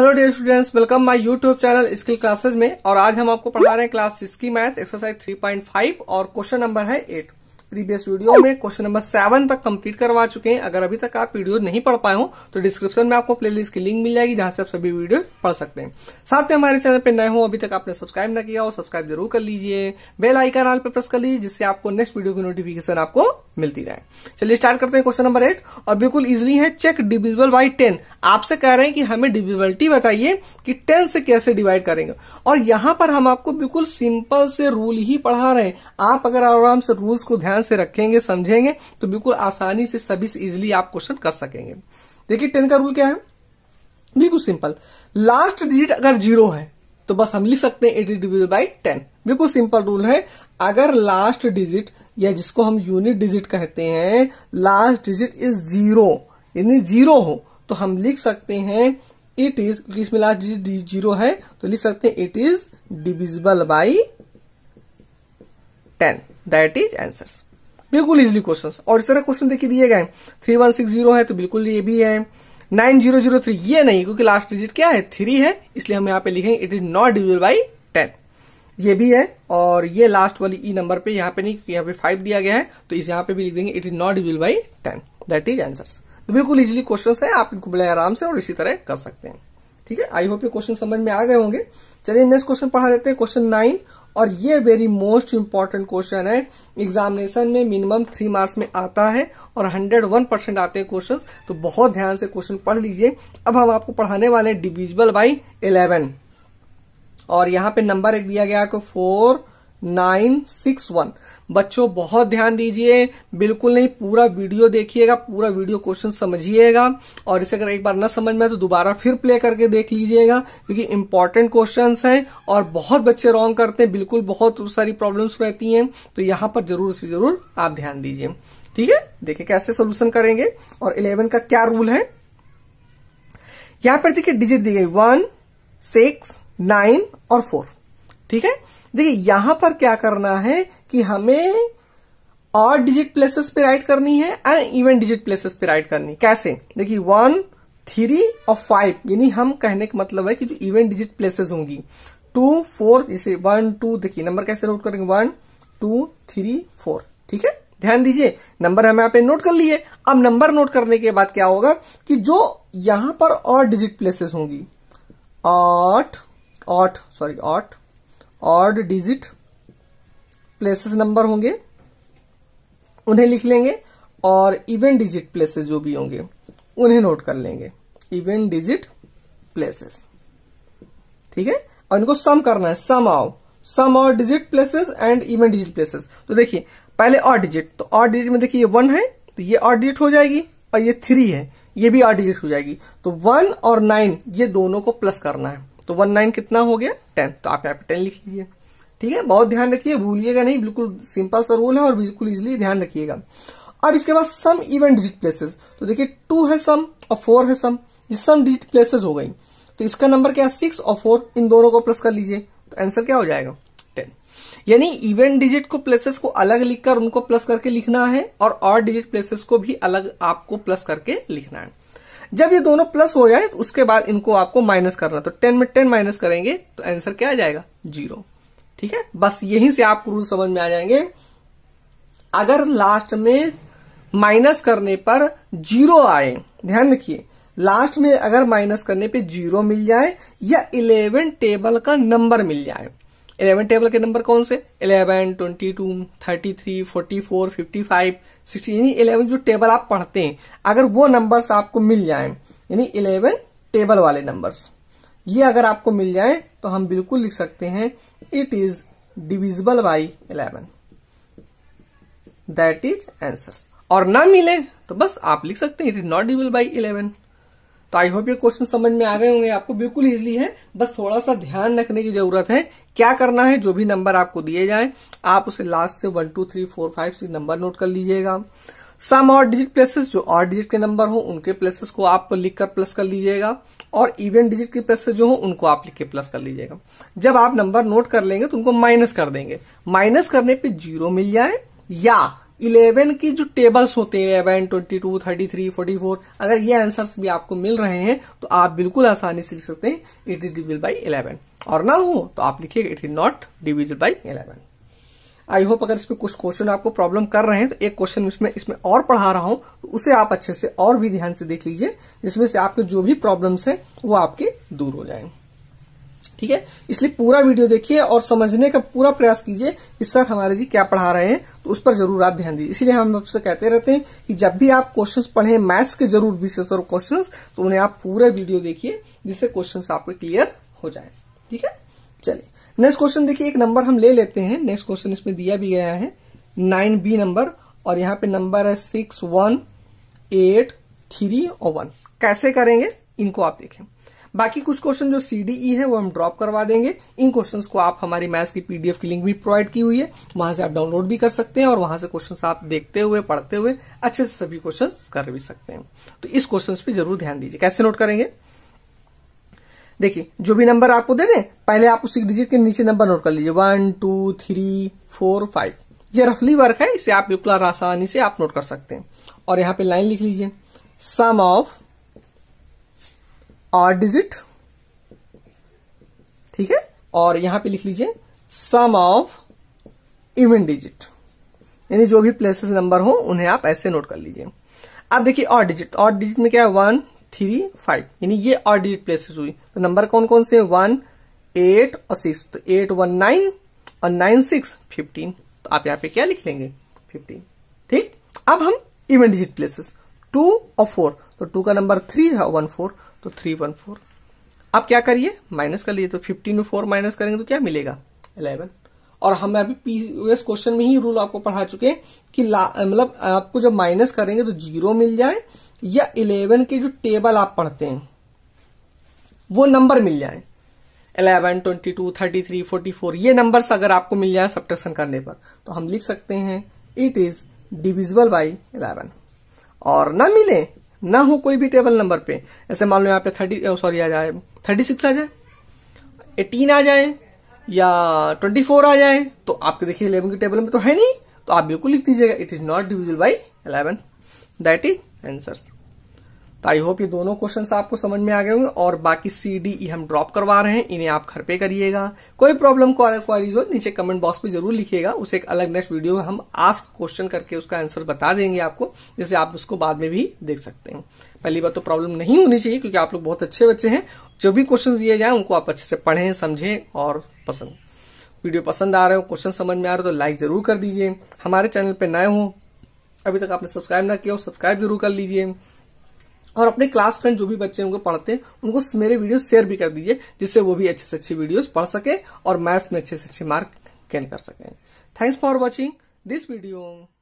hello dear students welcome my YouTube channel skill classes में और आज हम आपको पढ़ा रहे हैं क्लास सिक्स की मैथ एक्सरसाइज 3.5 और क्वेश्चन नंबर है एट प्रीवियस वीडियो में क्वेश्चन नंबर सेवन तक कंप्लीट करवा चुके हैं अगर अभी तक आप वीडियो नहीं पढ़ पाए हो तो डिस्क्रिप्शन में आपको प्लेलिस्ट की लिंक मिल जाएगी जहां से आप सभी वीडियो पढ़ सकते हैं साथ में हमारे चैनल पर नए हो अभी तक आपने सब्सक्राइब न किया हो सब्सक्राइब जरूर कर लीजिए बेल आइकन आल पर प्रेस कर लीजिए जिससे आपको नेक्स्ट वीडियो की नोटिफिकेशन आपको मिलती रहे चलिए स्टार्ट करते हैं क्वेश्चन नंबर एट और बिल्कुल इजिली है चेक डिविजल बाई टेन आपसे कह रहे हैं कि हमें डिविजिबिलिटी बताइए कि टेन से कैसे डिवाइड करेंगे और यहां पर हम आपको बिल्कुल सिंपल से रूल ही पढ़ा रहे हैं आप अगर आराम से रूल्स को ध्यान ध्यान से रखेंगे समझेंगे तो बिल्कुल आसानी से सभी से इजिली आप क्वेश्चन कर सकेंगे देखिए टेन का रूल क्या है बिल्कुल सिंपल लास्ट डिजिट अगर जीरो है तो बस हम लिख सकते हैं एटी डिविजल बाई टेन बिल्कुल सिंपल रूल है अगर लास्ट डिजिट या जिसको हम यूनिट डिजिट कहते हैं लास्ट डिजिट इज जीरो यानी जीरो हो तो हम लिख सकते हैं इट इज क्योंकि इसमें लास्ट डिजिट जीरो है तो लिख सकते हैं it is divisible by ten that is answer बिल्कुल इजिली क्वेश्चन और इस तरह क्वेश्चन देखिए दिए गए थ्री वन सिक्स जीरो है तो बिल्कुल ये भी है नाइन जीरो जीरो थ्री ये नहीं क्योंकि लास्ट डिजिट क्या है थ्री है इसलिए हम यहाँ पे लिखेंगे it is not divisible by ten ये भी है और ये लास्ट वाली ई e नंबर पे यहाँ पे नहीं यहाँ पे फाइव दिया गया है तो इस यहाँ पे भी लिख देंगे it is not divisible by ten that is answer बिल्कुल इजिली क्वेश्चन है आप इनको बड़े आराम से और इसी तरह कर सकते हैं ठीक है आई होप ये क्वेश्चन समझ में आ गए होंगे चलिए नेक्स्ट क्वेश्चन पढ़ा देते हैं क्वेश्चन नाइन और ये वेरी मोस्ट इंपॉर्टेंट क्वेश्चन है एग्जामिनेशन में मिनिमम थ्री मार्क्स में आता है और हंड्रेड वन परसेंट आते हैं क्वेश्चन तो बहुत ध्यान से क्वेश्चन पढ़ लीजिए अब हम आपको पढ़ाने वाले हैं डिविजिबल बाई इलेवन और यहाँ पे नंबर एक दिया गया आपको फोर नाइन सिक्स वन बच्चों बहुत ध्यान दीजिए बिल्कुल नहीं पूरा वीडियो देखिएगा पूरा वीडियो क्वेश्चन समझिएगा और इसे अगर एक बार ना समझ में आए तो दोबारा फिर प्ले करके देख लीजिएगा क्योंकि इंपॉर्टेंट क्वेश्चन है और बहुत बच्चे रॉन्ग करते हैं बिल्कुल बहुत सारी प्रॉब्लम्स रहती हैं तो यहां पर जरूर से जरूर आप ध्यान दीजिए ठीक है देखिए कैसे सोल्यूशन करेंगे और इलेवन का क्या रूल है यहां पर देखिए डिजिट दी गई वन सिक्स नाइन और फोर ठीक है देखिए यहां पर क्या करना है कि हमें और डिजिट प्लेसेस पे राइट करनी है एंड इवन डिजिट प्लेसेस पे राइट करनी कैसे देखिए वन थ्री और फाइव यानी हम कहने का मतलब है कि जो इवन डिजिट प्लेसेस होंगी टू फोर जैसे वन टू देखिए नंबर कैसे नोट करेंगे वन टू थ्री फोर ठीक है ध्यान दीजिए नंबर हम यहाँ पे नोट कर लिए अब नंबर नोट करने के बाद क्या होगा कि जो यहां पर और डिजिट प्लेसेस होंगी आठ आठ सॉरी आठ ऑर्ड डिजिट प्लेसेस नंबर होंगे उन्हें लिख लेंगे और इवेंट डिजिट प्लेसेस जो भी होंगे उन्हें नोट कर लेंगे इवेंट डिजिट प्लेसेस ठीक है और इनको सम करना है सम आओ सम और digit places and even digit places तो देखिए पहले और डिजिट तो और डिजिट में देखिए ये वन है तो ये और डिजिट हो जाएगी और ये थ्री है ये भी और डिजिट हो जाएगी तो वन और नाइन ये दोनों को प्लस करना है तो वन नाइन कितना हो गया टेन तो आप यहाँ पे टेन लिख लीजिए ठीक है बहुत ध्यान रखिए भूलिएगा नहीं बिल्कुल सिंपल सा रूल है और बिल्कुल इजिली ध्यान रखिएगा अब इसके बाद सम इवन डिजिट प्लेसेस तो देखिए टू है सम और फोर है सम ये सम डिजिट प्लेसेस हो गई तो इसका नंबर क्या है सिक्स और फोर इन दोनों को प्लस कर लीजिए तो आंसर क्या हो जाएगा टेन यानी इवेंट डिजिट को प्लेसेस को अलग लिखकर उनको प्लस करके लिखना है और और डिजिट प्लेसेस को भी अलग आपको प्लस करके लिखना है जब ये दोनों प्लस हो जाए तो उसके बाद इनको आपको माइनस करना तो टेन में टेन माइनस करेंगे तो आंसर क्या आ जाएगा जीरो ठीक है बस यहीं से आप रूल समझ में आ जाएंगे अगर लास्ट में माइनस करने पर जीरो आए ध्यान रखिए लास्ट में अगर माइनस करने पे जीरो मिल जाए या इलेवन टेबल का नंबर मिल जाए इलेवन टेबल के नंबर कौन से eleven twenty two thirty three forty four fifty five sixty यानी इलेवन जो टेबल आप पढ़ते हैं अगर वो नंबर्स आपको मिल जाए यानी इलेवन टेबल वाले नंबर्स ये अगर आपको मिल जाए तो हम बिल्कुल लिख सकते हैं it is divisible by eleven that is answer और ना मिले तो बस आप लिख सकते हैं it is not divisible by eleven तो आई होप ये क्वेश्चन समझ में आ गए होंगे आपको बिल्कुल इजिली है बस थोड़ा सा ध्यान रखने की जरूरत है क्या करना है जो भी नंबर आपको दिए जाए आप उसे लास्ट से one two three four five six number note कर लीजिएगा सम और डिजिट प्लेसेस जो और डिजिट के नंबर हो उनके प्लेसेस को आप लिखकर प्लस कर लीजिएगा और इवन डिजिट के प्लेसेस जो हो उनको आप लिख के प्लस कर लीजिएगा जब आप नंबर नोट कर लेंगे तो उनको माइनस कर देंगे माइनस करने पे जीरो मिल जाए या इलेवन के जो टेबल्स होते हैं eleven twenty two thirty three forty four अगर ये आंसर्स भी आपको मिल रहे हैं तो आप बिल्कुल आसानी से लिख सकते हैं it is divisible by eleven और ना हो तो आप लिखिएगा it is not divisible by eleven I hope अगर इसमें कुछ क्वेश्चन आपको प्रॉब्लम कर रहे हैं तो एक क्वेश्चन इसमें इसमें और पढ़ा रहा हूं तो उसे आप अच्छे से और भी ध्यान से देख लीजिए जिसमें से आपके जो भी प्रॉब्लम्स हैं वो आपके दूर हो जाएंगे ठीक है इसलिए पूरा वीडियो देखिए और समझने का पूरा प्रयास कीजिए कि सर हमारे जी क्या पढ़ा रहे हैं उस पर जरूर आप ध्यान दीजिए इसलिए हम आपसे कहते रहते हैं कि जब भी आप क्वेश्चंस पढ़े मैथ्स के जरूर विशेषकर क्वेश्चंस तो उन्हें आप पूरा वीडियो देखिए जिससे क्वेश्चंस आपके क्लियर हो जाए ठीक है चलिए नेक्स्ट क्वेश्चन देखिए एक नंबर हम ले लेते हैं नेक्स्ट क्वेश्चन इसमें दिया भी गया है नाइन बी नंबर और यहाँ पे नंबर है सिक्स वन एट थ्री और वन कैसे करेंगे इनको आप देखें बाकी कुछ क्वेश्चन जो सीडीई e है वो हम ड्रॉप करवा देंगे इन क्वेश्चन को आप हमारी मैथ्स की पीडीएफ की लिंक भी प्रोवाइड की हुई है वहां से आप डाउनलोड भी कर सकते हैं और वहां से क्वेश्चन आप देखते हुए पढ़ते हुए अच्छे से सभी क्वेश्चन कर भी सकते हैं तो इस क्वेश्चन पे जरूर ध्यान दीजिए कैसे नोट करेंगे देखिए जो भी नंबर आपको दे दें पहले आप उसी डिजिट के नीचे नंबर नोट कर लीजिए one two three four five ये रफली वर्क है इसे आप बिल्कुल आसानी से आप नोट कर सकते हैं और यहाँ पे लाइन लिख लीजिए सम ऑफ आर डिजिट ठीक है और यहां पे लिख लीजिए सम ऑफ इवन डिजिट यानी जो भी प्लेसेस नंबर हो उन्हें आप ऐसे नोट कर लीजिए अब देखिए और डिजिट और डिजिट में क्या है वन थ्री फाइव यानी ये और डिजिट प्लेसेस हुई तो नंबर कौन कौन से वन एट और सिक्स तो एट वन नाइन और नाइन सिक्स फिफ्टीन तो आप यहां पे क्या लिख लेंगे फिफ्टीन ठीक अब हम इवन डिजिट प्लेसेस टू और फोर तो टू का नंबर थ्री है वन फोर तो थ्री वन फोर अब क्या करिए माइनस कर लिए तो फिफ्टीन में फोर माइनस करेंगे तो क्या मिलेगा इलेवन और हम अभी पीएस क्वेश्चन में ही रूल आपको पढ़ा चुके हैं कि मतलब आपको जब माइनस करेंगे तो जीरो मिल जाए या इलेवन के जो टेबल आप पढ़ते हैं वो नंबर मिल जाए eleven twenty two thirty three forty four ये नंबर अगर आपको मिल जाए सब्ट्रक्शन करने पर तो हम लिख सकते हैं it is divisible by eleven और ना मिले ना हो कोई भी टेबल नंबर पे ऐसे मान लो यहाँ पे थर्टी सॉरी आ जाए थर्टी सिक्स आ जाए एटीन आ जाए या ट्वेंटी फोर आ जाए तो आपके देखिए इलेवन के टेबल में तो है नहीं तो आप बिल्कुल लिख दीजिएगा it is not divisible by eleven that is answers तो आई होप ये दोनों क्वेश्चन आपको समझ में आ गए होंगे और बाकी सी डी ई हम ड्रॉप करवा रहे हैं इन्हें आप घर पे करिएगा कोई प्रॉब्लम को क्वारीज हो नीचे कमेंट बॉक्स में जरूर लिखिएगा उसे एक अलग नेक्स्ट वीडियो में हम आस्क क्वेश्चन करके उसका आंसर बता देंगे आपको जिससे आप उसको बाद में भी देख सकते हैं पहली बार तो प्रॉब्लम नहीं होनी चाहिए क्योंकि आप लोग बहुत अच्छे बच्चे हैं जो भी क्वेश्चन दिए जाए उनको आप अच्छे से पढ़ें समझें और पसंद वीडियो पसंद आ रहे हो क्वेश्चन समझ में आ रहे हो तो लाइक जरूर कर दीजिए हमारे चैनल पर नए हो अभी तक आपने सब्सक्राइब ना किया हो सब्सक्राइब जरूर कर लीजिए और अपने क्लास फ्रेंड जो भी बच्चे उनको पढ़ते हैं उनको मेरे वीडियो शेयर भी कर दीजिए जिससे वो भी अच्छे से अच्छी वीडियोस पढ़ सके और मैथ्स में अच्छे से अच्छे मार्क गेन कर सके thanks for watching this video